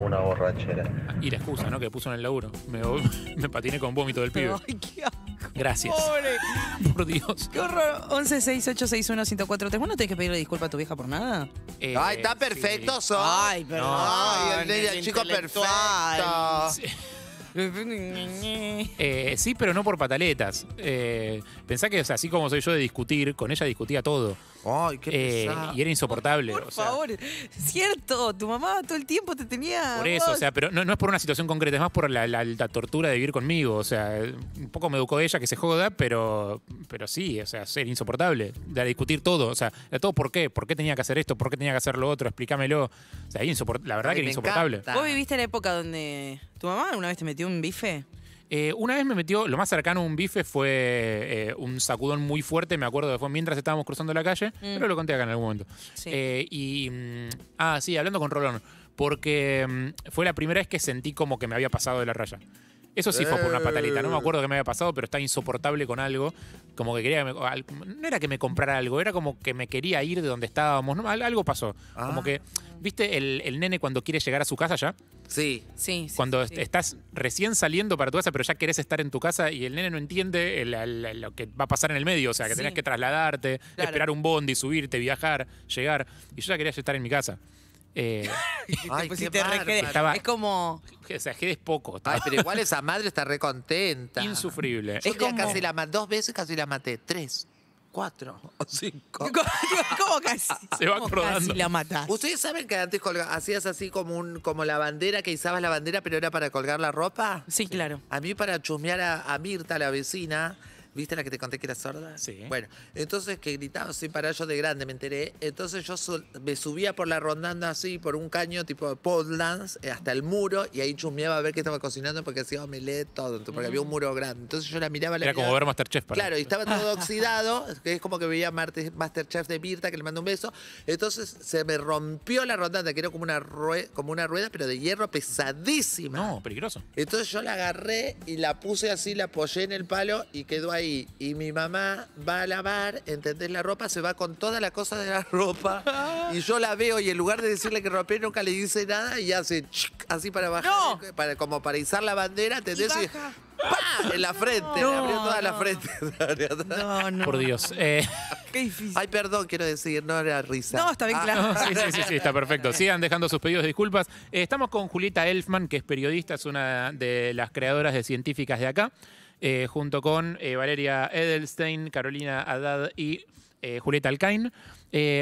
una borrachera. Y la excusa, ¿no? Que puso en el laburo. Me, me patiné con vómito del pibe. Ay, qué Gracias. Pobre. por Dios. Qué horror. 11 no tenés que pedirle disculpas a tu vieja por nada? Eh, Ay, está perfecto, Ay, perdón. Ay, el, chico perfecto. Eh, sí. pero no por pataletas. Eh, pensá que, o sea, así como soy yo de discutir, con ella discutía todo. Ay, eh, y era insoportable. Por favor, cierto, tu mamá todo el tiempo te tenía. Por eso, o sea, pero no, es por una situación concreta, es más por la, tortura de vivir conmigo. O sea, un poco me educó ella que se joda, pero, pero sí, o sea, ser insoportable. De discutir todo, o sea, de todo por qué, por qué tenía que hacer esto, por qué tenía que hacer lo otro, explícamelo. O sea, la verdad que era insoportable. Vos viviste en la época donde tu mamá una vez te metió un bife. Eh, una vez me metió, lo más cercano a un bife fue eh, un sacudón muy fuerte, me acuerdo que fue mientras estábamos cruzando la calle, mm. pero lo conté acá en algún momento. Eh, y, mm, ah, sí, hablando con Rolón, porque mm, fue la primera vez que sentí como que me había pasado de la raya. Eso sí fue por una patalita, No me acuerdo qué me había pasado, pero estaba insoportable con algo. Como que quería. no era que me comprara algo, era como que me quería ir de donde estábamos. No, algo pasó. Como ah. que. ¿Viste el, nene cuando quiere llegar a su casa ya? Sí. Sí. cuando estás recién saliendo para tu casa, pero ya querés estar en tu casa y el nene no entiende lo que va a pasar en el medio. O sea, que tenés que trasladarte, esperar un bondi, subirte, viajar, llegar. Y yo ya quería estar en mi casa. Eh, Ay, qué es como. o sea, es poco. pero igual esa madre está recontenta. insufrible. Es casi la maté dos veces casi la maté. Tres, cuatro, cinco. ¿Cómo casi? Se va casi la matas? ¿Ustedes saben que antes hacías así como un, como la bandera, que izabas la bandera, pero era para colgar la ropa? Sí, claro. A mí para chusmear a Mirta, la vecina, ¿Viste la que te conté que era sorda? Sí. Bueno, entonces que gritaba así para yo de grande, me enteré. Entonces yo me subía por la rondanda así, por un caño tipo podlands eh, hasta el muro, y ahí chusmeaba a ver qué estaba cocinando porque hacía omelette, todo, porque había un mm. muro grande. Entonces yo la miraba. La era como ver Masterchef. Para claro, y estaba todo oxidado, que es como que veía Masterchef de Mirta, que le mandó un beso. Entonces se me rompió la rondanda, que era como una, como una rueda, pero de hierro pesadísima. No, peligroso. Entonces yo la agarré y la puse así, la apoyé en el palo y quedó ahí y mi mamá va a lavar, ¿entendés? La ropa se va con toda la cosa de la ropa y yo la veo y en lugar de decirle que romper nunca le dice nada y hace así para bajar, como para izar la bandera, ¿entendés? Y En la frente, abrió toda la frente. no, Por Dios. Eh. Ay, perdón, quiero decir, no era risa. No, está bien ah. claro. sí, sí, sí, está perfecto. Sigan dejando sus pedidos de disculpas. Eh, estamos con Julieta Elfman, que es periodista, es una de las creadoras de científicas de acá. Eh, junto con eh, Valeria Edelstein, Carolina Haddad y eh, Julieta Alcain.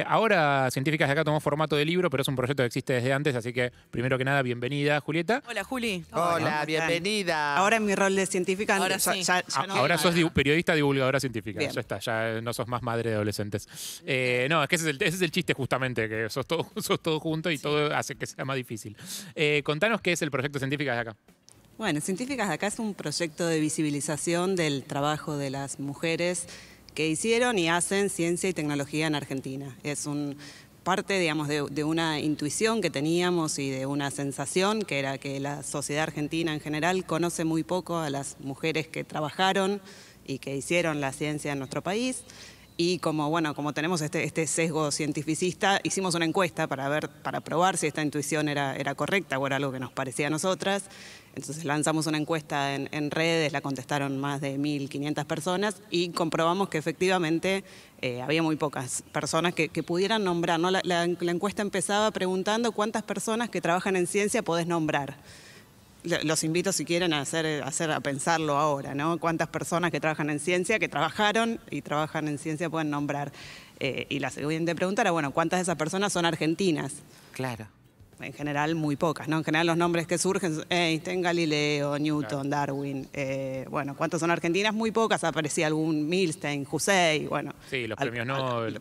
ahora, Científicas de Acá tomó formato de libro, pero es un proyecto que existe desde antes, así que primero que nada, bienvenida, Julieta. Hola, Juli. Hola, bienvenida. Ahora en mi rol de científica. Ahora ah, sos periodista divulgadora científica. Ya está, ya no sos más madre de adolescentes. no, es que ese es, el, chiste justamente, que sos todo, sos todo junto y todo hace que sea más difícil. contanos qué es el proyecto Científicas de Acá. Bueno, Científicas de acá es un proyecto de visibilización del trabajo de las mujeres que hicieron y hacen ciencia y tecnología en Argentina. Es un parte, digamos, de, una intuición que teníamos y de una sensación, que era que la sociedad argentina en general conoce muy poco a las mujeres que trabajaron y que hicieron la ciencia en nuestro país. Y como, bueno, como tenemos este, este sesgo cientificista, hicimos una encuesta para, ver, para probar si esta intuición era, era correcta o era algo que nos parecía a nosotras. Entonces lanzamos una encuesta en, redes, la contestaron más de 1.500 personas y comprobamos que efectivamente eh, había muy pocas personas que, pudieran nombrar. La, encuesta empezaba preguntando cuántas personas que trabajan en ciencia podés nombrar los invito si quieren a hacer, a pensarlo ahora, ¿no? Cuántas personas que trabajan en ciencia, que trabajaron y trabajan en ciencia pueden nombrar. Eh, y la siguiente pregunta era, bueno, ¿cuántas de esas personas son argentinas? Claro en general muy pocas, ¿no? En general los nombres que surgen, Einstein, Galileo, Newton, Darwin, eh, bueno, ¿cuántos son argentinas? Muy pocas, aparecía algún Milstein, Husey, bueno. Sí, los premios Nobel,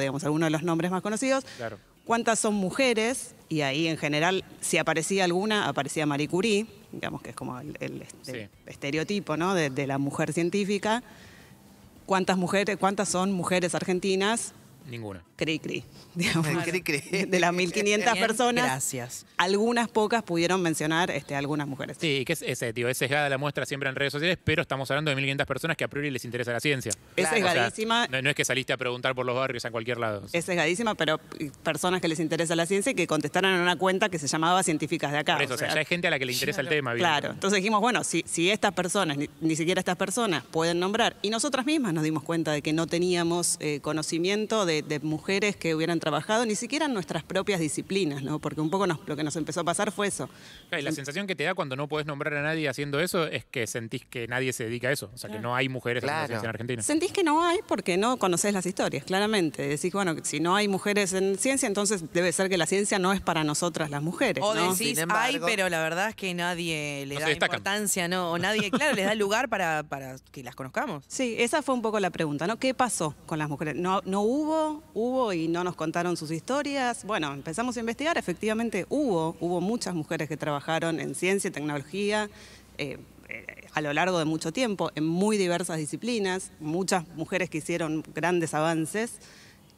digamos, algunos de los nombres más conocidos. Claro. ¿Cuántas son mujeres? Y ahí en general, si aparecía alguna, aparecía Marie Curie, digamos que es como el, estereotipo, ¿no? De, la mujer científica. ¿Cuántas mujeres, cuántas son mujeres argentinas? Ninguna. Cri cri. De las 1.500 personas, algunas pocas pudieron mencionar este, algunas mujeres. Sí, que es, ese, tío, es sesgada la muestra siempre en redes sociales, pero estamos hablando de 1.500 personas que a priori les interesa la ciencia. Es sesgadísima. no, es que saliste a preguntar por los barrios en cualquier lado. Es sesgadísima, pero personas que les interesa la ciencia y que contestaron en una cuenta que se llamaba Científicas de Acá. o sea, ya hay gente a la que le interesa el tema. Claro, entonces dijimos, bueno, si, estas personas, ni, siquiera estas personas pueden nombrar, y nosotras mismas nos dimos cuenta de que no teníamos eh, conocimiento de de, mujeres que hubieran trabajado, ni siquiera en nuestras propias disciplinas, ¿no? Porque un poco nos, lo que nos empezó a pasar fue eso. la sensación que te da cuando no puedes nombrar a nadie haciendo eso es que sentís que nadie se dedica a eso, o sea, que no hay mujeres en la ciencia en Argentina. Sentís que no hay porque no conoces las historias, claramente. Decís, bueno, si no hay mujeres en ciencia, entonces debe ser que la ciencia no es para nosotras las mujeres. O decís, hay, pero la verdad es que nadie le da importancia, ¿no? O nadie, claro, les da lugar para, para que las conozcamos. Sí, esa fue un poco la pregunta, ¿no? ¿Qué pasó con las mujeres? No, no hubo hubo y no nos contaron sus historias. Bueno, empezamos a investigar, efectivamente hubo, hubo muchas mujeres que trabajaron en ciencia y tecnología. Eh, a lo largo de mucho tiempo, en muy diversas disciplinas, muchas mujeres que hicieron grandes avances.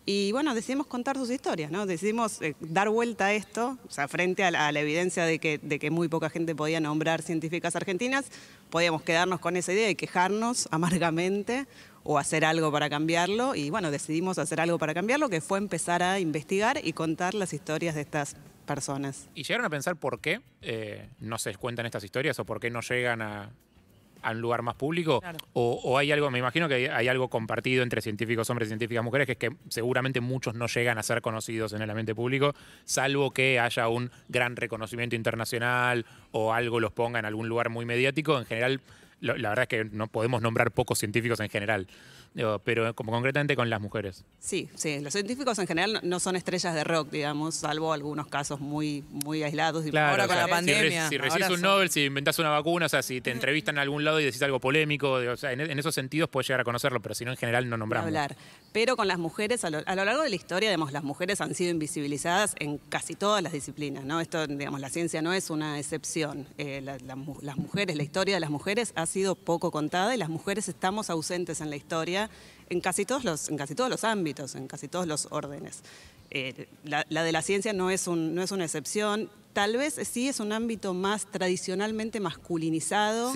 Y bueno, decidimos contar sus historias, ¿no? Decidimos eh, dar vuelta a esto, o sea, frente a la, evidencia de que, de que, muy poca gente podía nombrar científicas argentinas, podíamos quedarnos con esa idea y quejarnos amargamente, o hacer algo para cambiarlo. Y bueno, decidimos hacer algo para cambiarlo, que fue empezar a investigar y contar las historias de estas personas. ¿Y llegaron a pensar por qué eh, no se cuentan estas historias o por qué no llegan a, un lugar más público? O, hay algo, me imagino que hay, algo compartido entre científicos hombres y científicas mujeres, que es que seguramente muchos no llegan a ser conocidos en el ambiente público, salvo que haya un gran reconocimiento internacional o algo los ponga en algún lugar muy mediático. En general, la, verdad es que no podemos nombrar pocos científicos en general, pero como concretamente con las mujeres. Sí, sí, los científicos en general no son estrellas de rock, digamos, salvo algunos casos muy, muy aislados. ahora con la pandemia. Si, recibes un Nobel, si inventas una vacuna, o sea, si te entrevistan en algún lado y decís algo polémico, en, esos sentidos puedes llegar a conocerlo, pero si no, en general no nombramos. Hablar. Pero con las mujeres, a lo, largo de la historia, digamos, las mujeres han sido invisibilizadas en casi todas las disciplinas, ¿no? Esto, digamos, la ciencia no es una excepción. Eh, las mujeres, la historia de las mujeres hace sido poco contada y las mujeres estamos ausentes en la historia en casi todos los, en casi todos los ámbitos, en casi todos los órdenes. Eh, la, de la ciencia no es, un, no es una excepción. Tal vez sí es un ámbito más tradicionalmente masculinizado.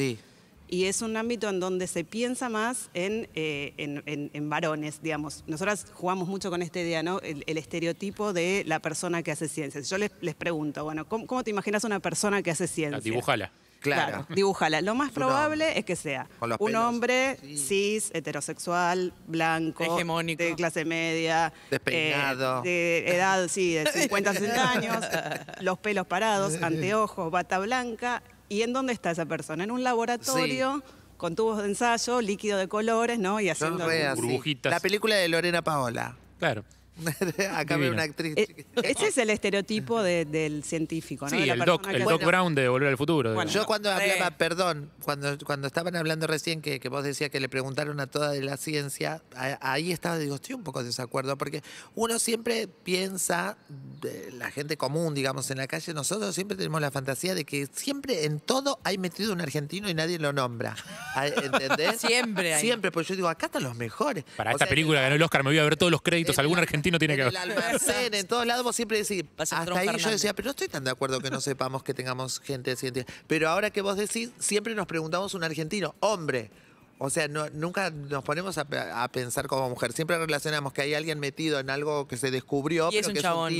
Y es un ámbito en donde se piensa más eh, en, en, varones, digamos. Nosotras jugamos mucho con esta idea, ¿no? El, estereotipo de la persona que hace ciencias. yo les, pregunto, bueno, ¿cómo, te imaginas una persona que hace ciencias? La ah, dibujala. Claro. Dibújala. Lo más probable es que sea un hombre cis, heterosexual, blanco, Hegemónico. de clase media, Despeinado. Eh, de edad, sí, de 50, 60 años, los pelos parados, anteojos, bata blanca. ¿Y en dónde está esa persona? En un laboratorio con tubos de ensayo, líquido de colores, ¿no? Y haciendo La película de Lorena Paola. Claro. Acá veo una actriz. Eh, ese es el estereotipo del científico, ¿no? Sí, el, doc, Brown de Volver al Futuro. yo cuando hablaba, perdón, cuando, cuando estaban hablando recién que, vos decías que le preguntaron a toda de la ciencia, ahí estaba, digo, estoy un poco desacuerdo, porque uno siempre piensa, la gente común, digamos, en la calle, nosotros siempre tenemos la fantasía de que siempre en todo hay metido un argentino y nadie lo nombra. ¿Entendés? siempre. Siempre, pues yo digo, acá están los mejores. Para esta película ganó el Oscar, me voy a ver todos los créditos, algún argentino no tiene que ver. En todos lados, vos siempre decís. Hasta ahí yo decía, pero no estoy tan de acuerdo que no sepamos que tengamos gente científica. Pero ahora que vos decís, siempre nos preguntamos un argentino, hombre. O sea, nunca nos ponemos a, pensar como mujer. Siempre relacionamos que hay alguien metido en algo que se descubrió, y pero es un que chabón.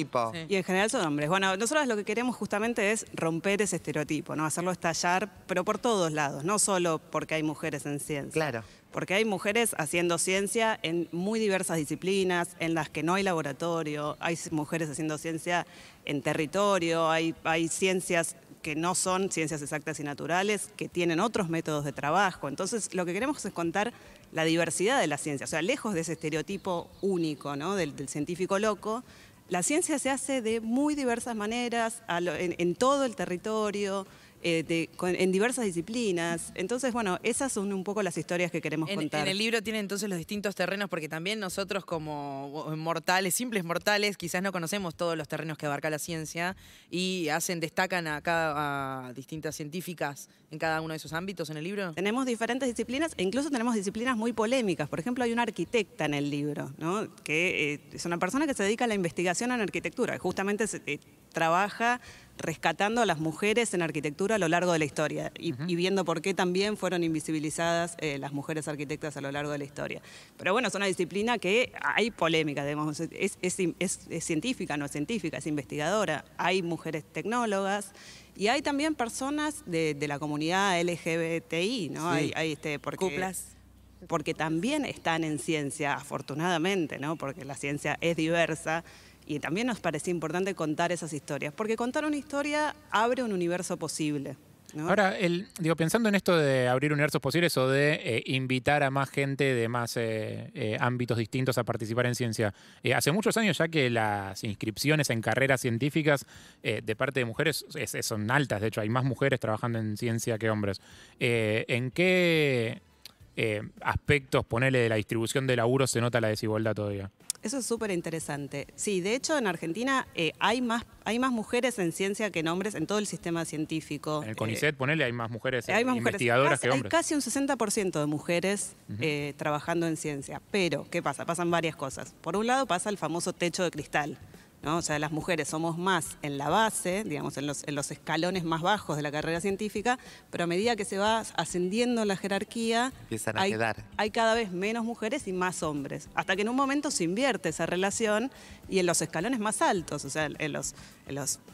Y en general son hombres. Bueno, nosotros lo que queremos justamente es romper ese estereotipo, ¿no? Hacerlo estallar, pero por todos lados, no solo porque hay mujeres en ciencia. Claro. Porque hay mujeres haciendo ciencia en muy diversas disciplinas, en las que no hay laboratorio, hay mujeres haciendo ciencia en territorio, hay ciencias que no son ciencias exactas y naturales, que tienen otros métodos de trabajo. Entonces, lo que queremos es contar la diversidad de la ciencia, o sea, lejos de ese estereotipo único del, científico loco, la ciencia se hace de muy diversas maneras en todo el territorio, eh, en diversas disciplinas. Entonces, bueno, esas son un poco las historias que queremos contar. En el libro tiene entonces los distintos terrenos, porque también nosotros como mortales, simples mortales, quizás no conocemos todos los terrenos que abarca la ciencia y hacen, destacan a, cada, distintas científicas en cada uno de esos ámbitos en el libro. Tenemos diferentes disciplinas e incluso tenemos disciplinas muy polémicas. Por ejemplo, hay una arquitecta en el libro, ¿no? que eh, es una persona que se dedica a la investigación en arquitectura, justamente eh, trabaja rescatando a las mujeres en arquitectura a lo largo de la historia y, viendo por qué también fueron invisibilizadas eh, las mujeres arquitectas a lo largo de la historia. Pero bueno, es una disciplina que hay polémica, es, científica, no es científica, es investigadora, hay mujeres tecnólogas. Y hay también personas de, la comunidad LGBTI, ¿no? Hay, hay, este, Cuplas. Porque también están en ciencia, afortunadamente, ¿no? Porque la ciencia es diversa. Y también nos parecía importante contar esas historias, porque contar una historia abre un universo posible. Ahora, digo, pensando en esto de abrir universos posibles o de eh, invitar a más gente de más eh, eh, ámbitos distintos a participar en ciencia, hace muchos años ya que las inscripciones en carreras científicas de parte de mujeres son altas, de hecho hay más mujeres trabajando en ciencia que hombres. ¿En qué aspectos, ponele, de la distribución de laburo se nota la desigualdad todavía? Eso es súper interesante. Sí, de hecho en Argentina eh, hay, más, hay más mujeres en ciencia que en hombres en todo el sistema científico. En el CONICET, eh, ponele, hay más mujeres investigadoras que hombres. Hay casi un 60% de mujeres eh, trabajando en ciencia. Pero, ¿qué pasa? Pasan varias cosas. Por un lado pasa el famoso techo de cristal, o sea, las mujeres somos más en la base, digamos, en los, escalones más bajos de la carrera científica, pero a medida que se va ascendiendo la jerarquía, hay, cada vez menos mujeres y más hombres, hasta que en un momento se invierte esa relación y en los escalones más altos, o sea, en los,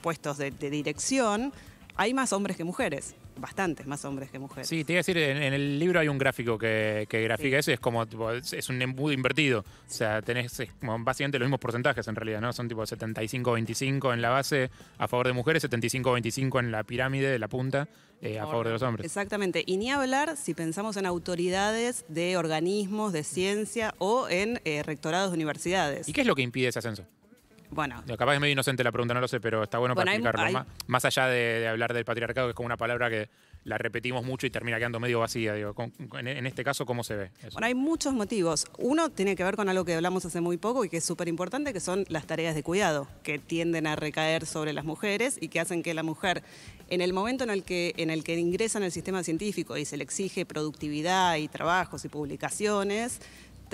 puestos de dirección, hay más hombres que mujeres bastantes más hombres que mujeres. Sí, te iba a decir, en, el libro hay un gráfico que, que grafica eso y es como, es, un embudo invertido. O sea, tenés como básicamente los mismos porcentajes en realidad, ¿no? Son tipo 75-25 en la base a favor de mujeres, 75-25 en la pirámide, de la punta, eh, a favor de los hombres. Exactamente. Y ni hablar si pensamos en autoridades de organismos, de ciencia o en eh, rectorados de universidades. ¿Y qué es lo que impide ese ascenso? bueno. capaz es medio inocente la pregunta, no lo sé, pero está bueno, para explicarlo. Más allá de, hablar del patriarcado, que es como una palabra que la repetimos mucho y termina quedando medio vacía. Digo, en, este caso, ¿cómo se ve? Bueno, hay muchos motivos. Uno tiene que ver con algo que hablamos hace muy poco y que es súper importante, que son las tareas de cuidado, que tienden a recaer sobre las mujeres y que hacen que la mujer, en el momento en el que, en el que ingresa en el sistema científico y se le exige productividad y trabajos y publicaciones,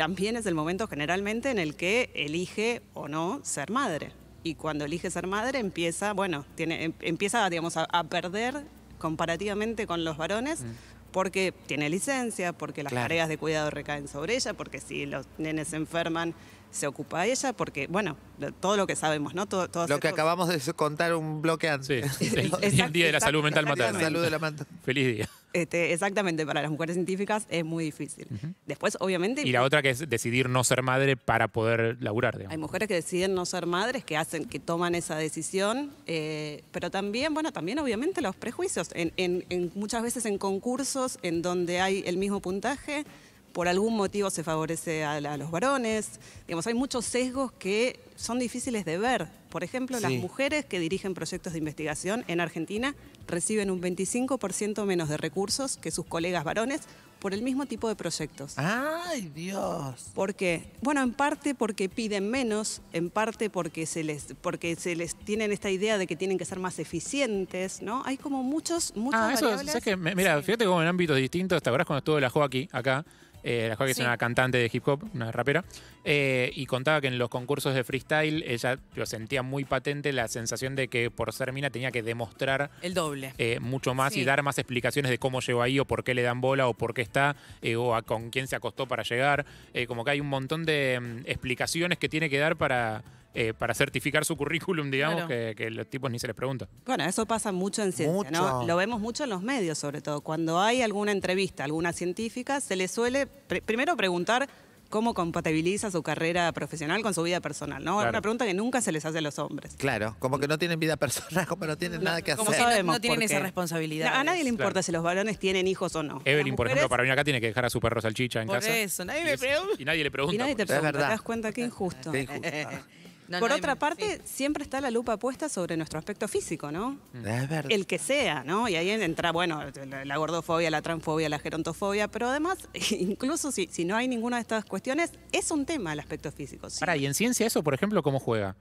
también es el momento generalmente en el que elige o no ser madre. Y cuando elige ser madre empieza, bueno, tiene, em, empieza digamos, a, perder comparativamente con los varones. Mm. porque tiene licencia, porque las tareas de cuidado recaen sobre ella, porque si los nenes se enferman se ocupa ella, porque, bueno, todo lo que sabemos, ¿no? Todo, lo que acabamos de contar un bloque antes. Sí, el, Día de la Salud Mental Materna. Feliz día. Este, exactamente, para las mujeres científicas es muy difícil. Después, obviamente... Y la otra que es decidir no ser madre para poder laburar. Hay mujeres que deciden no ser madres, que hacen, que toman esa decisión, eh, pero también, bueno, también obviamente los prejuicios. En, muchas veces en concursos en donde hay el mismo puntaje, por algún motivo se favorece a, a los varones. Digamos, hay muchos sesgos que son difíciles de ver por ejemplo, las mujeres que dirigen proyectos de investigación en Argentina reciben un 25% menos de recursos que sus colegas varones por el mismo tipo de proyectos. ¡Ay, Dios! ¿Por qué? Bueno, en parte porque piden menos, en parte porque se les, porque se les tienen esta idea de que tienen que ser más eficientes, ¿no? Hay como muchos, muchos. Ah, variables. mira, fíjate cómo en ámbitos distintos, ¿te acuerdas cuando estuvo la Joaquín acá? la cual que es una cantante de hip hop, una rapera, eh, y contaba que en los concursos de freestyle ella lo sentía muy patente la sensación de que por ser mina tenía que demostrar el doble eh, mucho más y dar más explicaciones de cómo llegó ahí o por qué le dan bola o por qué está eh, o con quién se acostó para llegar. como que hay un montón de mm, explicaciones que tiene que dar para eh, para certificar su currículum, digamos, que, los tipos ni se les pregunta. Bueno, eso pasa mucho en ciencia, ¿no? Lo vemos mucho en los medios, sobre todo. Cuando hay alguna entrevista, alguna científica, se le suele primero preguntar cómo compatibiliza su carrera profesional con su vida personal, ¿no? Es una pregunta que nunca se les hace a los hombres. Claro, como que no tienen vida personal, como no tienen nada que como hacer. Sabemos, no, tienen esa responsabilidad. a nadie le importa si los varones tienen hijos o no. Evelyn, por ejemplo, para venir acá tiene que dejar a su perro salchicha en casa. Por eso, nadie pregunta. Y nadie le pregunta. Y nadie te pregunta, es verdad. te das cuenta, qué injusto. Qué injusto. Por otra parte, siempre está la lupa puesta sobre nuestro aspecto físico, ¿no? Mm. Es verdad. El que sea, ¿no? Y ahí entra, bueno, la gordofobia, la transfobia, la gerontofobia, pero además, incluso si, no hay ninguna de estas cuestiones, es un tema el aspecto físico. Para, ¿y en ciencia eso, por ejemplo, cómo juega?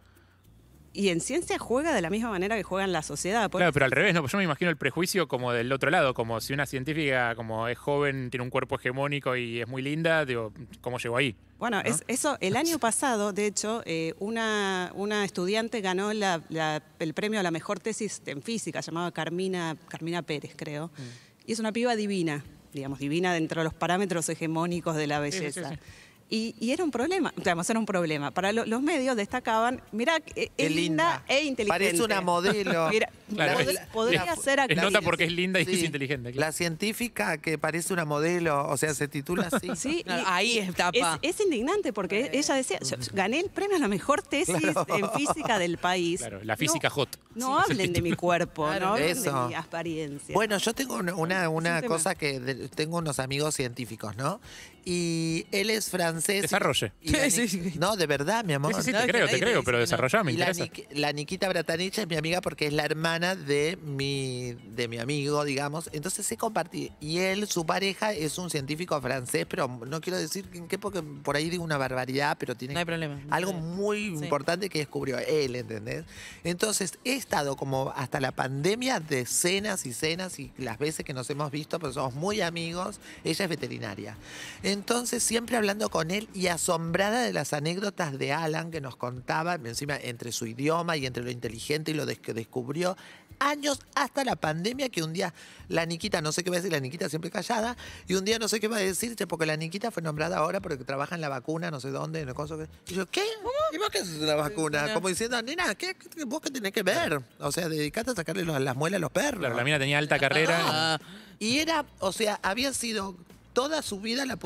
y en ciencia juega de la misma manera que juega en la sociedad. Pues. Claro, pero al revés, no, pues yo me imagino el prejuicio como del otro lado, como si una científica como es joven, tiene un cuerpo hegemónico y es muy linda, digo, ¿cómo llegó ahí? Bueno, es, eso, el año pasado, de hecho, eh, una, una, estudiante ganó el premio a la mejor tesis en física, llamada Carmina, Carmina Pérez, creo, mm. y es una piba divina, digamos, divina dentro de los parámetros hegemónicos de la belleza. Y, era un problema, digamos, era un problema. Para los medios destacaban, mira, es linda, e inteligente. Parece una modelo. podría ser nota porque es linda y es inteligente. La científica que parece una modelo, o sea, se titula así. Sí, ahí está. Es, indignante porque eh. ella decía, gané el premio a la mejor tesis en física del país. la física no, hot. No hablen de mi cuerpo, no hablen de mi apariencia. Bueno, yo tengo una, cosa que... tengo unos amigos científicos, ¿no? Y él es francés Desarrolle. No, de verdad, mi amor. Sí, sí, te creo, te creo, pero desarrollame, me interesa. La, Niquita Bratanich es mi amiga porque es la hermana de mi, de mi amigo, digamos. Entonces se compartí. Y él, su pareja, es un científico francés, pero no quiero decir en qué, porque por ahí digo una barbaridad, pero tiene algo muy importante que descubrió él, ¿entendés? Entonces he estado como hasta la pandemia de cenas y cenas y las veces que nos hemos visto, pero somos muy amigos. Ella es veterinaria. Entonces siempre hablando con él y asombrada de las anécdotas de Alan que nos contaba, encima entre su idioma y entre lo inteligente y lo que descubrió, años hasta la pandemia que un día la Niquita, no sé qué va a decir, la Niquita siempre callada, y un día no sé qué va a decir, porque la Niquita fue nombrada ahora porque trabaja en la vacuna, no sé dónde, en el qué Y yo, ¿qué? ¿Y vos qué haces en la vacuna? Como diciendo, nena, ¿qué, qué, vos qué tenés que ver? O sea, dedicate a sacarle las muelas a los perros. la mina tenía alta carrera. Ah. y era, o sea, había sido toda su vida la,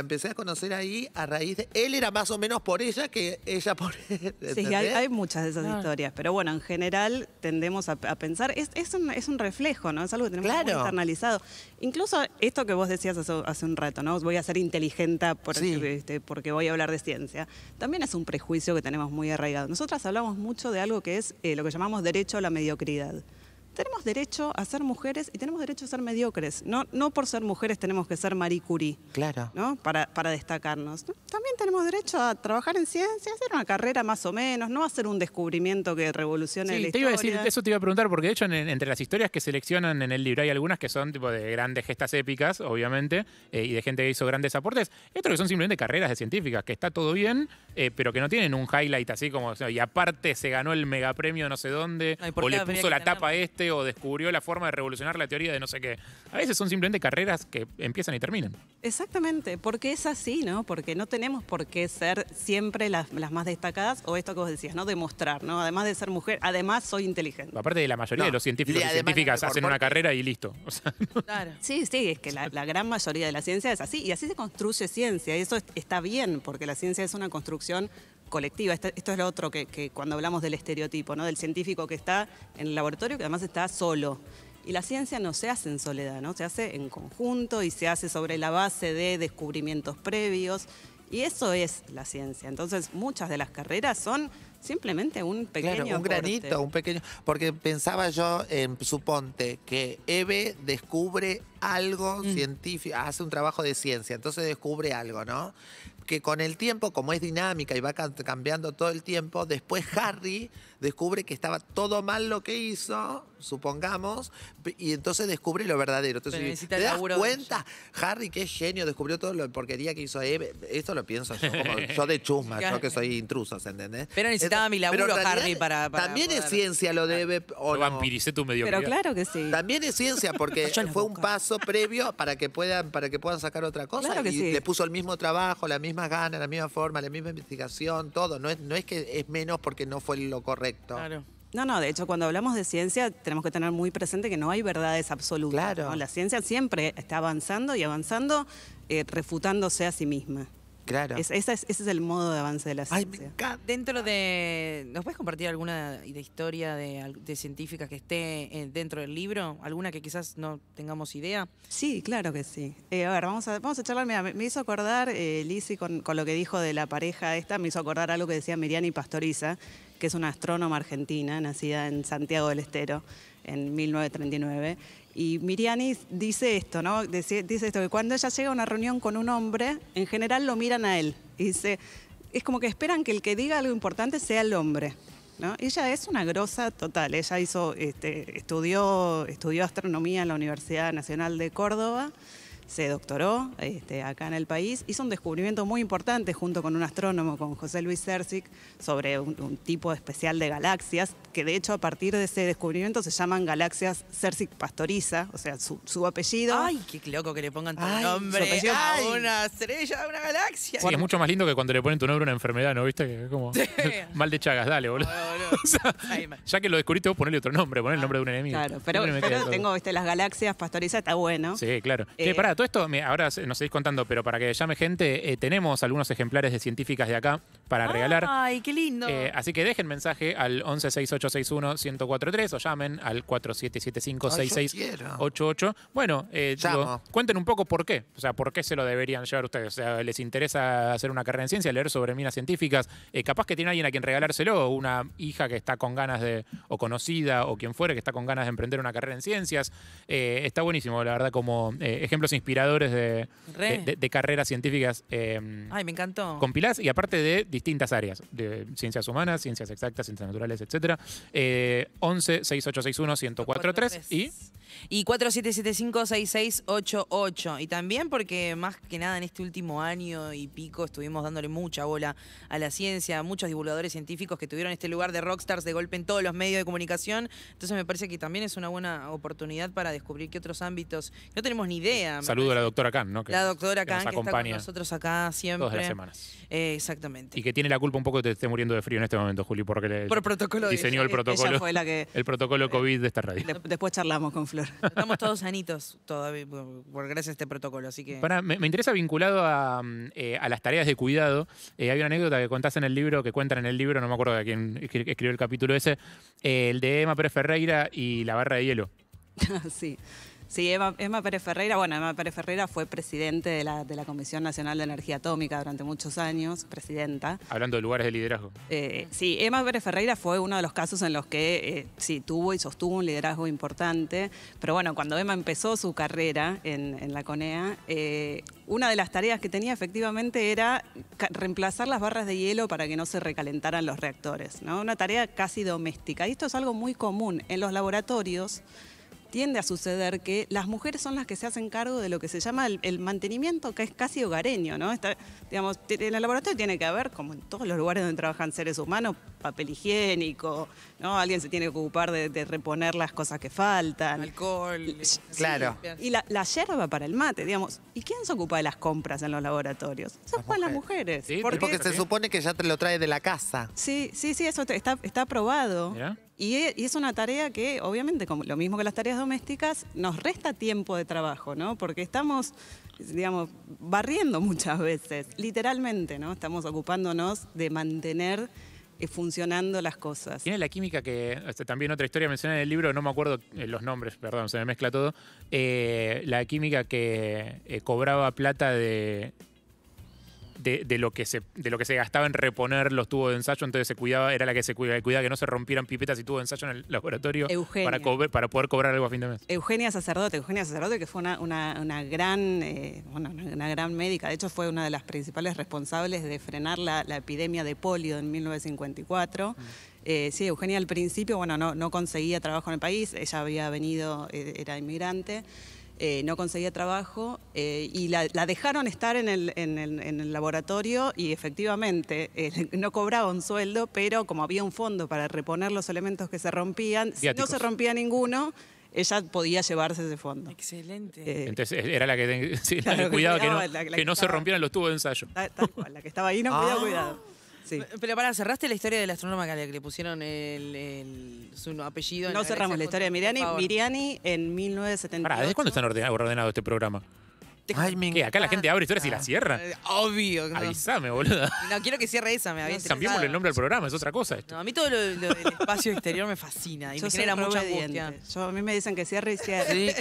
empecé a conocer ahí a raíz de... Él era más o menos por ella que ella por él. Sí, hay, muchas de esas historias, pero bueno, en general tendemos a, pensar, es, es, un, es, un, reflejo, ¿no? Es algo que tenemos muy internalizado. Incluso esto que vos decías hace, un rato, ¿no? Voy a ser inteligente este, este, porque voy a hablar de ciencia. También es un prejuicio que tenemos muy arraigado. Nosotras hablamos mucho de algo que es eh, lo que llamamos derecho a la mediocridad tenemos derecho a ser mujeres y tenemos derecho a ser mediocres. No, no por ser mujeres tenemos que ser Marie Curie. Claro. ¿no? Para, para destacarnos. También tenemos derecho a trabajar en ciencia, hacer una carrera más o menos, no hacer un descubrimiento que revolucione la decir, eso te iba a preguntar, porque de hecho entre las historias que seleccionan en el libro hay algunas que son tipo de grandes gestas épicas, obviamente, eh, y de gente que hizo grandes aportes. esto que son simplemente carreras de científicas, que está todo bien, eh, pero que no tienen un highlight así como, y aparte se ganó el megapremio no sé dónde, o le puso la tapa a este, o descubrió la forma de revolucionar la teoría de no sé qué. A veces son simplemente carreras que empiezan y terminan. Exactamente, porque es así, ¿no? Porque no tenemos por qué ser siempre las, más destacadas o esto que vos decías, ¿no? Demostrar, ¿no? Además de ser mujer, además soy inteligente. Aparte de la mayoría de los científicos y, científicas hacen una carrera y listo. claro. Sí, sí, es que la, la, gran mayoría de la ciencia es así y así se construye ciencia y eso está bien porque la ciencia es una construcción colectiva. Este, esto es lo otro que, cuando hablamos del estereotipo, ¿no? del científico que está en el laboratorio que además está solo. Y la ciencia no se hace en soledad, ¿no? se hace en conjunto y se hace sobre la base de descubrimientos previos. Y eso es la ciencia. Entonces, muchas de las carreras son simplemente un pequeño. un granito, un pequeño. Porque pensaba yo, en, suponte, que Eve descubre algo mm. científico, hace un trabajo de ciencia, entonces descubre algo, ¿no? que con el tiempo, como es dinámica y va cambiando todo el tiempo, después Harry descubre que estaba todo mal lo que hizo, supongamos, y entonces descubre lo verdadero. Entonces, ¿te das cuenta? Harry, es genio, descubrió todo lo porquería que hizo Eve. Esto lo pienso yo, como yo de chusma, yo que soy intruso, ¿entendés? Pero necesitaba mi laburo, Harry, para, También es ciencia lo de Eve. vampiricé tu medio. Pero claro que sí. También es ciencia, porque fue un paso previo para que puedan, para que puedan sacar otra cosa. y le puso el mismo trabajo, la misma gana, ganas, la misma forma, la misma investigación, todo. No es, no es que es menos porque no fue lo correcto. Claro. No, no, de hecho cuando hablamos de ciencia tenemos que tener muy presente que no hay verdades absolutas. Claro. La ciencia siempre está avanzando y avanzando, eh, refutándose a sí misma. Claro. ese es el modo de avance de la ciencia. Ay, dentro de. ¿Nos puedes compartir alguna de historia de, científica científicas que esté eh, dentro del libro? ¿Alguna que quizás no tengamos idea? Sí, claro que sí. Eh, a ver, vamos a, vamos a charlar. me, hizo acordar, eh, con, con, lo que dijo de la pareja esta, me hizo acordar algo que decía Miriani Pastoriza, que es una astrónoma argentina, nacida en Santiago del Estero en 1939 y Miriani dice esto, ¿no? Dice, esto, que cuando ella llega a una reunión con un hombre, en general lo miran a él. Y dice, es como que esperan que el que diga algo importante sea el hombre. Ella es una grosa total. Ella hizo, este, estudió, estudió astronomía en la Universidad Nacional de Córdoba se doctoró este, acá en el país, hizo un descubrimiento muy importante junto con un astrónomo, con José Luis Cersic, sobre un, tipo especial de galaxias, que de hecho a partir de ese descubrimiento se llaman galaxias Cersic Pastoriza, o sea, su, apellido. ¡Ay, qué loco que le pongan tu nombre una estrella, a una galaxia! es mucho más lindo que cuando le ponen tu nombre a una enfermedad, ¿no? ¿Viste? Que es como mal de Chagas, dale, boludo. Ah, ya que lo descubriste vos, ponerle otro nombre, poner el nombre de un enemigo. Claro, pero, tengo, viste, las galaxias Pastoriza, está bueno. Sí, claro. Eh, todo esto, ahora nos seguís contando, pero para que llame gente, eh, tenemos algunos ejemplares de científicas de acá para regalar. Ay, qué lindo. Eh, así que dejen mensaje al 11 1043 o llamen al 4775 Bueno, eh, cuenten un poco por qué. O sea, por qué se lo deberían llevar ustedes. O sea, les interesa hacer una carrera en ciencia, leer sobre minas científicas. capaz que tiene alguien a quien regalárselo, una hija que está con ganas de, o conocida, o quien fuera que está con ganas de emprender una carrera en ciencias. está buenísimo, la verdad, como ejemplos ejemplos inspiradores de, carreras científicas. Em, Ay, me encantó. Compilás y aparte de distintas áreas, de ciencias humanas, ciencias exactas, ciencias naturales, etc. Eh, 11 6861 1043 y y 47756688. Y también porque más que nada en este último año y pico estuvimos dándole mucha bola a la ciencia, muchos divulgadores científicos que tuvieron este lugar de rockstars de golpe en todos los medios de comunicación. Entonces me parece que también es una buena oportunidad para descubrir qué otros ámbitos no tenemos ni idea. Saludo a la doctora Khan, ¿no? la doctora Khan está con nosotros acá siempre. Todas las semanas. Eh, exactamente. Y que tiene la culpa un poco de que te esté muriendo de frío en este momento, Juli, porque le Por protocolo diseñó el protocolo. el protocolo COVID de esta radio. Después charlamos con Flor. Estamos todos sanitos todavía por, gracias a este protocolo, así que... me, interesa vinculado mm, eh, a, las tareas de cuidado. Eh, hay una anécdota que contás en el libro, que cuentan en el libro, no me acuerdo de quién escribió el capítulo ese, eh, el de Emma Pérez Ferreira y la barra de hielo. sí. Sí, Emma, Pérez Ferreira, bueno, Emma Pérez Ferreira fue presidente de la, Comisión Nacional de Energía Atómica durante muchos años, presidenta. Hablando de lugares de liderazgo. Eh, sí, Emma Pérez Ferreira fue uno de los casos en los que eh, sí tuvo y sostuvo un liderazgo importante, pero bueno, cuando Emma empezó su carrera en, la CONEA, eh, una de las tareas que tenía efectivamente era reemplazar las barras de hielo para que no se recalentaran los reactores, ¿no? Una tarea casi doméstica. Y esto es algo muy común en los laboratorios tiende a suceder que las mujeres son las que se hacen cargo de lo que se llama el, mantenimiento, que es casi hogareño, ¿no? Está, digamos, en el laboratorio tiene que haber, como en todos los lugares donde trabajan seres humanos, papel higiénico, ¿no? Alguien se tiene que ocupar de, reponer las cosas que faltan. Alcohol. claro. Y la, la, hierba para el mate, digamos. ¿Y quién se ocupa de las compras en los laboratorios? Son las mujeres. porque, se supone que ya te lo trae de la casa. Sí, sí, sí, eso está, está aprobado. Eh, y, es una tarea que, obviamente, como lo mismo que las tareas domésticas, nos resta tiempo de trabajo, ¿no? Porque estamos, digamos, barriendo muchas veces, literalmente, ¿no? Estamos ocupándonos de mantener eh, funcionando las cosas. Tiene la química que, este, también otra historia mencionada en el libro, no me acuerdo eh, los nombres, perdón, se me mezcla todo, la química que cobraba plata de, de, lo que se, de lo que se gastaba en reponer los tubos de ensayo, entonces se cuidaba, era la que se cuidaba, que no se rompieran pipetas y tubos de ensayo en el laboratorio para, para, poder cobrar algo a fin de mes. Eugenia Sacerdote, Eugenia Sacerdote, que fue una, una, gran, eh, una, gran médica, de hecho fue una de las principales responsables de frenar la, epidemia de polio en 1954. Mm. Eh, sí, Eugenia al principio, bueno, no, no conseguía trabajo en el país, ella había venido, eh, era inmigrante. Eh, no conseguía trabajo eh, y la, dejaron estar en el, en el, laboratorio y efectivamente eh, no cobraba un sueldo, pero como había un fondo para reponer los elementos que se rompían, si no se rompía ninguno, ella podía llevarse ese fondo. Excelente. Entonces era la que, sí, que no, se rompieran los tubos de ensayo. la que estaba ahí no podía ah. cuidado. Pero para, cerraste la historia del astrónoma que le pusieron el, su apellido. No cerramos la, historia de Miriani. Miriani en 1970. ¿Desde cuándo está ordenado este programa? Ay, Acá la gente abre historias y la cierra. Obvio. Avisame, boludo. No, quiero que cierre esa, me había Cambiémosle el nombre al programa, es otra cosa esto. a mí todo lo, del espacio exterior me fascina Yo genera mucha a mí me dicen que cierre y cierre.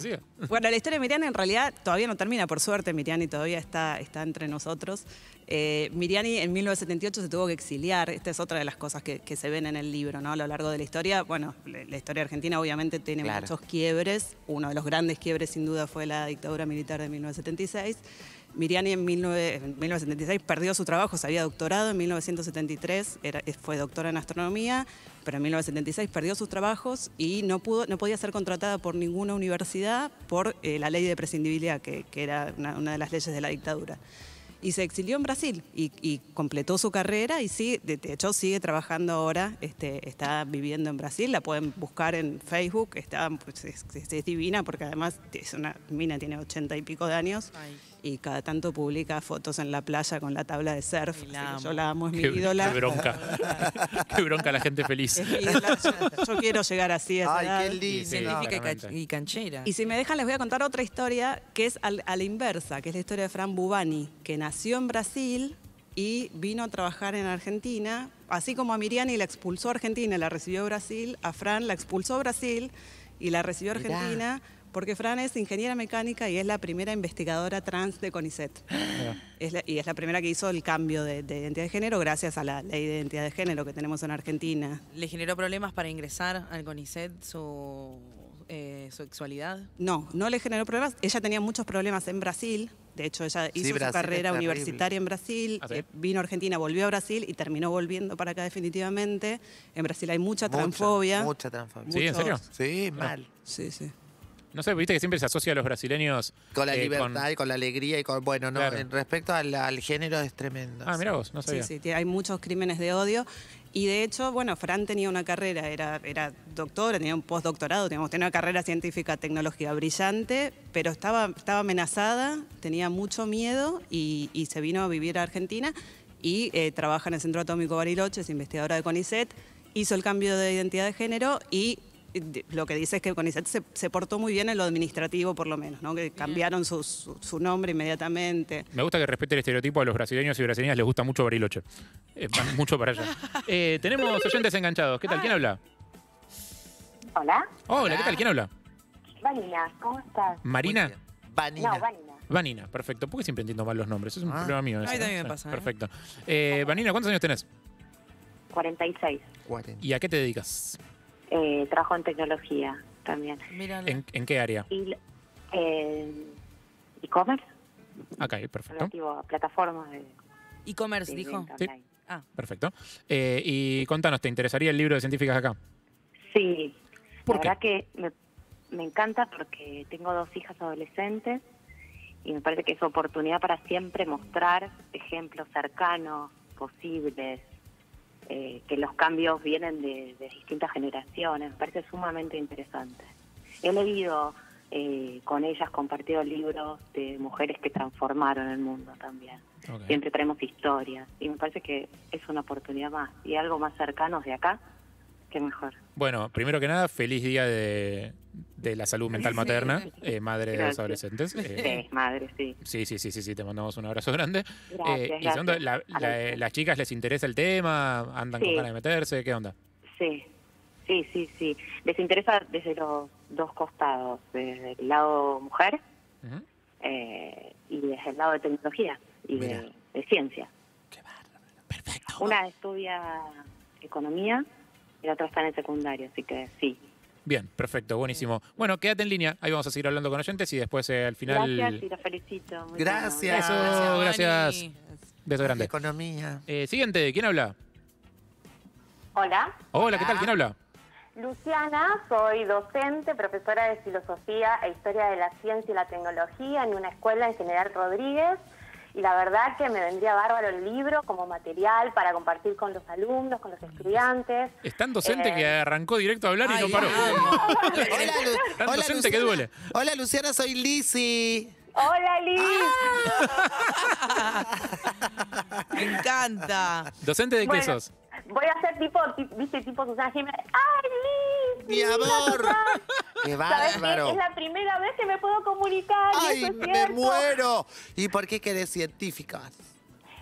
Sí, Bueno, la historia de Miriani en realidad todavía no termina, por suerte. Miriani todavía está, está entre nosotros. Eh, Miriani en 1978 se tuvo que exiliar. Esta es otra de las cosas que, se ven en el libro, ¿no? A lo largo de la historia, bueno, la, historia argentina obviamente tiene muchos quiebres. Uno de los grandes quiebres sin duda fue la dictadura militar de 1976. Miriani en, 1976 perdió su trabajo, se había doctorado, en 1973 era, eh, fue doctora en astronomía, pero en 1976 perdió sus trabajos y no, pudo, no podía ser contratada por ninguna universidad por eh, la ley de prescindibilidad, que, era una de las leyes de la dictadura y se exilió en Brasil y, completó su carrera y sí, de hecho sigue trabajando ahora, este, está viviendo en Brasil, la pueden buscar en Facebook, está, pues, es, divina porque además es una mina, tiene ochenta y pico de años y cada tanto publica fotos en la playa con la tabla de surf. la yo la amo, es mi Qué bronca. qué bronca la gente feliz. Yo, quiero llegar así. A Ay, qué y canchera. Y si me dejan, les voy a contar otra historia que es a la inversa, que es la historia de Fran Bubani, que nació en Brasil y vino a trabajar en Argentina. Así como a Miriani la expulsó a Argentina, la recibió Brasil, a Fran la expulsó Brasil y la recibió Argentina porque Fran es ingeniera mecánica y es la primera investigadora trans de CONICET. y es la primera que hizo el cambio de, identidad de género gracias a la ley de identidad de género que tenemos en Argentina. ¿Le generó problemas para ingresar al CONICET su, eh, sexualidad? No, no le generó problemas. Ella tenía muchos problemas en Brasil. De hecho, ella hizo su carrera universitaria en Brasil, ah, eh, vino a Argentina, volvió a Brasil y terminó volviendo para acá definitivamente. En Brasil hay mucha, transfobia. Mucha transfobia. ¿Sí, en serio? Sí, ah. mal. Sí, sí. No sé, viste que siempre se asocia a los brasileños. Con la eh, libertad con... y con la alegría y con. Bueno, no, en respecto al, género es tremendo. Ah, mira vos, no sabía. Sí, sí, hay muchos crímenes de odio. Y de hecho, bueno, Fran tenía una carrera, era, era doctora, tenía un postdoctorado, tenía una carrera científica, tecnológica brillante, pero estaba, estaba amenazada, tenía mucho miedo y, se vino a vivir a Argentina y eh, trabaja en el Centro Atómico Bariloche, es investigadora de CONICET hizo el cambio de identidad de género y lo que dice es que con se, se, portó muy bien en lo administrativo, por lo menos, ¿no? que cambiaron su, nombre inmediatamente. Me gusta que respete el estereotipo a los brasileños y brasileñas, les gusta mucho Bariloche. Eh, mucho para allá. Eh, tenemos oyentes enganchados. ¿Qué tal? ¿Quién habla? Hola. Hola, ¿qué tal? ¿Quién habla? Vanina, ¿cómo estás? Marina. Vanina. No, Vanina. Vanina, perfecto. ¿Por qué siempre entiendo mal los nombres? Es un ah. problema mío. también me eh, pasa. Perfecto. Vanina, ¿cuántos años tenés? 46. ¿Y a qué te dedicas? eh, trabajo en tecnología también. ¿En, qué área? En eh, e-commerce. Ok, perfecto. Relativo a plataformas de... E-commerce, dijo. Ah. Perfecto. Eh, y contanos, ¿te interesaría el libro de científicas acá? Sí. ¿Por la verdad que me, encanta porque tengo dos hijas adolescentes y me parece que es oportunidad para siempre mostrar ejemplos cercanos, posibles, eh, que los cambios vienen de, distintas generaciones, me parece sumamente interesante. He leído eh, con ellas, compartido libros de mujeres que transformaron el mundo también. Siempre traemos historias y me parece que es una oportunidad más y algo más cercano de acá que mejor. Bueno, primero que nada, feliz día de, de la salud mental materna, eh, madre de los adolescentes. sí, eh, madre, sí. Sí, sí, sí, sí, te mandamos un abrazo grande. Eh, ¿Y ¿Las chicas les interesa el tema? ¿Andan con ganas de meterse? ¿Qué onda? Sí, sí, sí, sí. Les interesa desde los dos costados, desde el lado mujer y desde el lado de tecnología y de, ciencia. Qué bárbaro. Perfecto. Una estudia economía y la otra está en el secundario, así que sí, Bien, perfecto, buenísimo. Bueno, quédate en línea, ahí vamos a seguir hablando con oyentes y después eh, al final. Gracias y felicito. Gracias. gracias. Beso grande. Economía. Eh, siguiente, ¿quién habla? Hola. Hola, ¿qué tal? ¿Quién habla? Luciana, soy docente, profesora de filosofía e historia de la ciencia y la tecnología en una escuela en General Rodríguez y la verdad que me vendría bárbaro el libro como material para compartir con los alumnos, con los estudiantes. Es tan docente que eh, arrancó directo a hablar y no paró. hola, tan docente Luciana. que duele. Hola Luciana, soy Lizzy. Hola Liz. Ah. me encanta. ¿Docente de bueno voy a hacer tipo, viste, tipo Susana Jiménez. ¡Ay, mi, mi amor! ¡Qué bárbaro! Es la primera vez que me puedo comunicar. ¡Ay, eso es me muero! ¿Y por qué quedé científicas?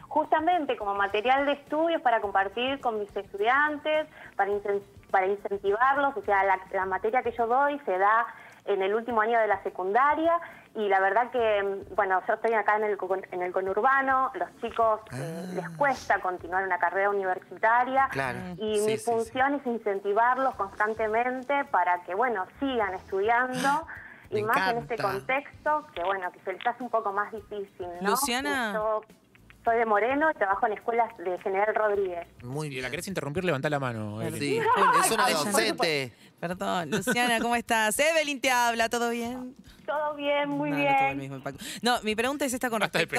Justamente como material de estudios para compartir con mis estudiantes, para, incentivarlos. O sea, la materia que yo doy se da en el último año de la secundaria y la verdad que, bueno, yo estoy acá en el, en el conurbano, los chicos eh, ah. les cuesta continuar una carrera universitaria mm. y mi función es incentivarlos constantemente para que, bueno, sigan estudiando. Ah, y más en este contexto, que bueno, que se les hace un poco más difícil, ¿no? Luciana. Yo soy de Moreno y trabajo en escuelas de General Rodríguez. Muy bien. ¿La querés interrumpir? Levanta la mano. es una docente. Perdón, Luciana, ¿cómo estás? Evelyn te habla, ¿todo bien? Todo bien, muy bien. No, mi pregunta es esta con respecto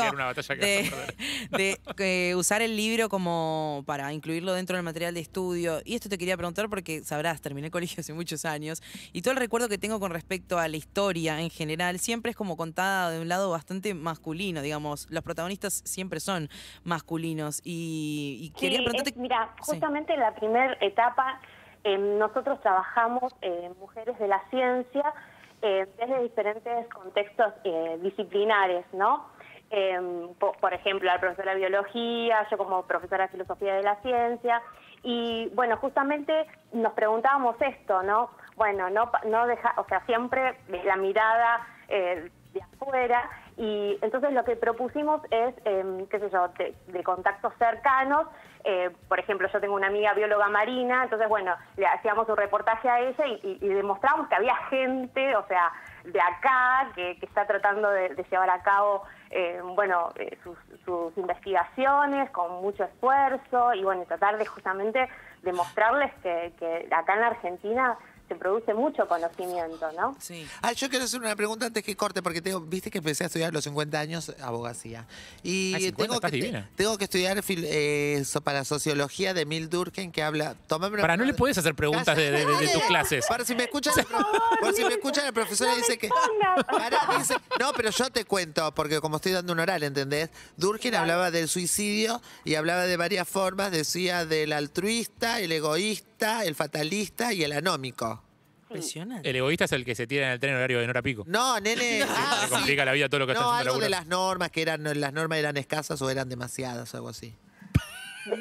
de, que eh, usar el libro como para incluirlo dentro del material de estudio. Y esto te quería preguntar porque sabrás, terminé el colegio hace muchos años y todo el recuerdo que tengo con respecto a la historia en general siempre es como contada de un lado bastante masculino, digamos. Los protagonistas siempre son masculinos y, preguntarte... mira, justamente la primera etapa eh, nosotros trabajamos eh, mujeres de la ciencia eh, desde diferentes contextos disciplinares, ¿no? Por, ejemplo, al profesor de biología, yo como profesora de filosofía de la ciencia, y bueno, justamente nos preguntábamos esto, ¿no? Bueno, no, no deja, o sea, siempre la mirada de afuera, y entonces lo que propusimos es, em, qué sé yo, de contactos cercanos, eh, por ejemplo, yo tengo una amiga bióloga marina, entonces, bueno, le hacíamos un reportaje a ella y, demostramos que había gente, o sea, de acá, que, está tratando de, llevar a cabo, eh, bueno, eh, sus, investigaciones con mucho esfuerzo y, bueno, tratar de justamente demostrarles que, que acá en la Argentina se produce mucho conocimiento, ¿no? Sí. Ah, yo quiero hacer una pregunta antes que corte, porque tengo, viste que empecé a estudiar a los 50 años abogacía. Y ah, tengo, que, tengo que estudiar eh, para sociología de Mil Durkheim, que habla. para, no le puedes hacer preguntas de, tus clases. Para si me escuchas por si me escuchan, el profesor dice que. no, pero yo te cuento, porque como estoy dando un oral, ¿entendés? Durkheim hablaba del suicidio y hablaba de varias formas, decía del altruista, el egoísta, el fatalista y el anómico. El egoísta es el que se tira en el tren horario de hora pico. No, nene. Ah, complica la vida todo lo que No, de las normas, que eran, las normas eran escasas o eran demasiadas o algo así.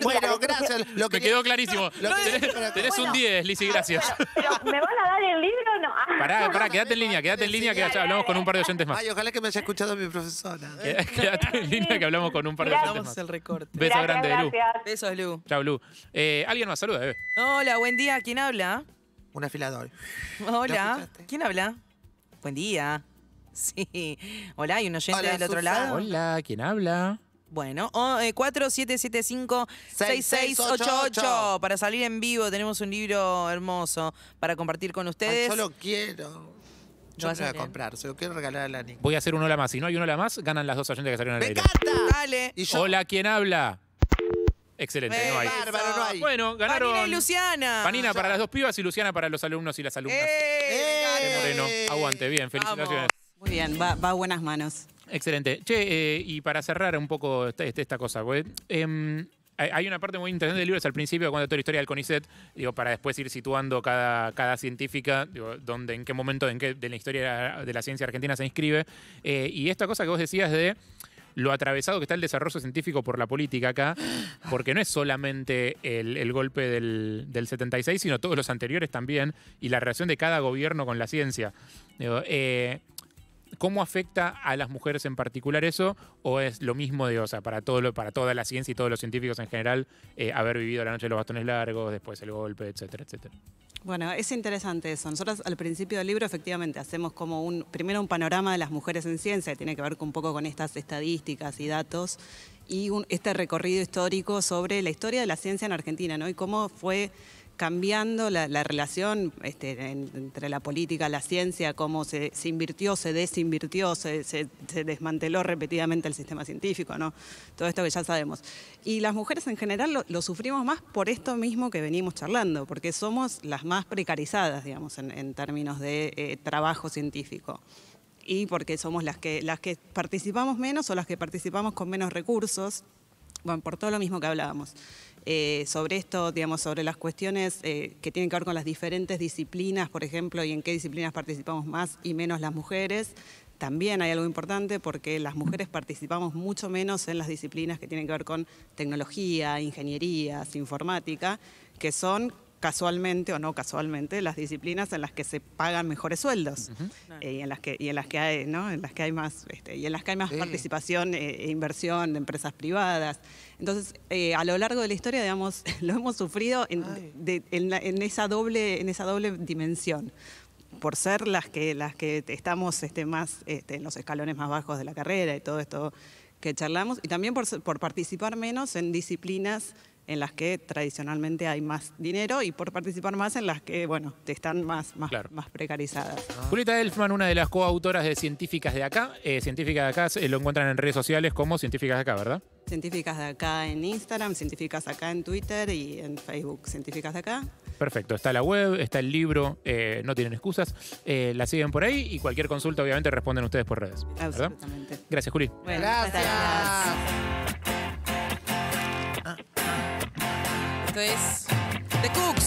Bueno, gracias. Lo Me quedó clarísimo. tenés, un 10, Lizzy, gracias. ¿Me van a dar el libro o no? Ah. Pará, pará, quédate en línea, quédate en línea que hablamos con un par de oyentes más. Ay, ojalá que me haya escuchado mi profesora. Quédate en línea que hablamos con un par de oyentes más. el recorte. Beso grande, Lu. Besos, Lu. Chao, Lu. Eh, Alguien más, saluda, bebé. Hola, buen día. ¿Quién habla? un afilador. Hola. ¿Quién habla? Buen día. Sí. Hola, hay un oyente del otro lado. Hola, ¿quién habla? Bueno, 47756688 4775-6688. Para salir en vivo tenemos un libro hermoso para compartir con ustedes. yo lo quiero. Yo no voy a, comprar, se lo quiero regalar a la niña. Voy a hacer un hola más. Si no hay un hola más, ganan las dos oyentes que salieron al aire. ¡Me encanta! Dale. Hola, ¿quién habla? Excelente, eh, no hay. Bueno, ganaron. Panina y Luciana. Panina para las dos pibas y Luciana para los alumnos y las alumnas. Eh, eh, Moreno. Aguante, bien, felicitaciones. Muy bien, va, va, a buenas manos. Excelente. Che, y para cerrar un poco este, este, esta, cosa, pues, em, hay una parte muy interesante del libro, es al principio cuando toda la historia del CONICET, digo, para después ir situando cada, cada científica, digo, en qué momento en qué, de la historia de la ciencia argentina se inscribe. y esta cosa que vos decías de lo atravesado que está el desarrollo científico por la política acá, porque no es solamente el, golpe del, 76, sino todos los anteriores también, y la relación de cada gobierno con la ciencia. Eh, ¿Cómo afecta a las mujeres en particular eso? ¿O es lo mismo de, para, para toda la ciencia y todos los científicos en general, eh, haber vivido la noche de los bastones largos, después el golpe, etcétera, etcétera? Bueno, es interesante eso. Nosotros al principio del libro efectivamente hacemos como un, primero un panorama de las mujeres en ciencia, que tiene que ver un poco con estas estadísticas y datos, y este recorrido histórico sobre la historia de la ciencia en Argentina, ¿no? Y cómo fue cambiando la, relación este, entre la política, la ciencia, cómo se, invirtió, se desinvirtió, se, desmanteló repetidamente el sistema científico, ¿no? Todo esto que ya sabemos. Y las mujeres en general lo, sufrimos más por esto mismo que venimos charlando, porque somos las más precarizadas, digamos, en, términos de eh, trabajo científico y porque somos las que, las que participamos menos o las que participamos con menos recursos, bueno, por todo lo mismo que hablábamos. Eh, sobre esto, digamos, sobre las cuestiones eh, que tienen que ver con las diferentes disciplinas, por ejemplo, y en qué disciplinas participamos más y menos las mujeres. También hay algo importante porque las mujeres participamos mucho menos en las disciplinas que tienen que ver con tecnología, ingenierías, informática, que son casualmente o no casualmente las disciplinas en las que se pagan mejores sueldos eh, y en las que en las que hay en las que hay más este, y en las que hay más participación eh, e inversión de empresas privadas entonces eh, a lo largo de la historia digamos lo hemos sufrido en, esa doble en esa doble dimensión por ser las que las que estamos este, más este, en los escalones más bajos de la carrera y todo esto que charlamos y también por, por participar menos en disciplinas en las que tradicionalmente hay más dinero y por participar más en las que, bueno, están más, más, más precarizadas. Ah. Julita Elfman, una de las coautoras de Científicas de Acá. Eh, Científicas de Acá eh, lo encuentran en redes sociales como Científicas de Acá, ¿verdad? Científicas de Acá en Instagram, Científicas de Acá en Twitter y en Facebook Científicas de Acá. Perfecto, está la web, está el libro, eh, no tienen excusas, la siguen por ahí y cualquier consulta obviamente responden ustedes por redes. Absolutamente. Gracias, Juli. gracias. es The Cooks.